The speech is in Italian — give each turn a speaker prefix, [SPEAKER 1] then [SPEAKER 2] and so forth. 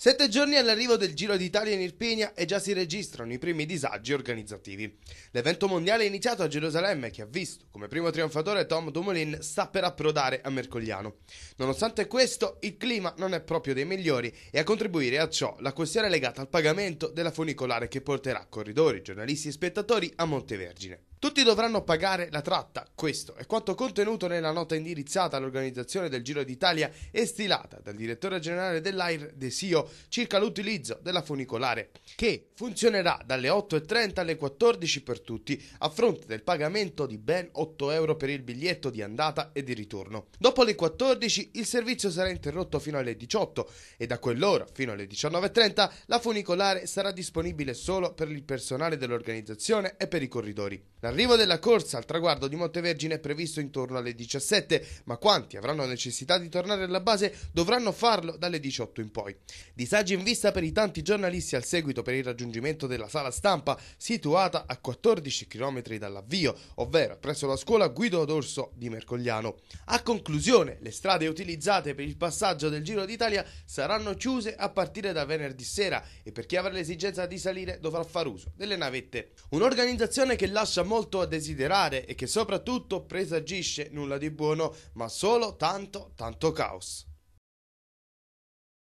[SPEAKER 1] Sette giorni all'arrivo del Giro d'Italia in Irpinia e già si registrano i primi disagi organizzativi. L'evento mondiale è iniziato a Gerusalemme che ha visto come primo trionfatore Tom Dumoulin sta per approdare a Mercogliano. Nonostante questo, il clima non è proprio dei migliori e a contribuire a ciò la questione legata al pagamento della funicolare che porterà corridori, giornalisti e spettatori a Montevergine. Tutti dovranno pagare la tratta, questo è quanto contenuto nella nota indirizzata all'organizzazione del Giro d'Italia e stilata dal direttore generale dell'AIR De Sio circa l'utilizzo della funicolare, che funzionerà dalle 8.30 alle 14 per tutti a fronte del pagamento di ben 8 euro per il biglietto di andata e di ritorno. Dopo le 14 il servizio sarà interrotto fino alle 18 e da quell'ora fino alle 19.30 la funicolare sarà disponibile solo per il personale dell'organizzazione e per i corridori. La L'arrivo della corsa al traguardo di Montevergine è previsto intorno alle 17, ma quanti avranno necessità di tornare alla base dovranno farlo dalle 18 in poi. Disagi in vista per i tanti giornalisti al seguito per il raggiungimento della sala stampa situata a 14 km dall'avvio, ovvero presso la scuola Guido d'Orso di Mercogliano. A conclusione, le strade utilizzate per il passaggio del Giro d'Italia saranno chiuse a partire da venerdì sera e per chi avrà l'esigenza di salire dovrà far uso delle navette. Un'organizzazione che lascia molto molto a desiderare e che soprattutto presagisce nulla di buono, ma solo tanto, tanto caos.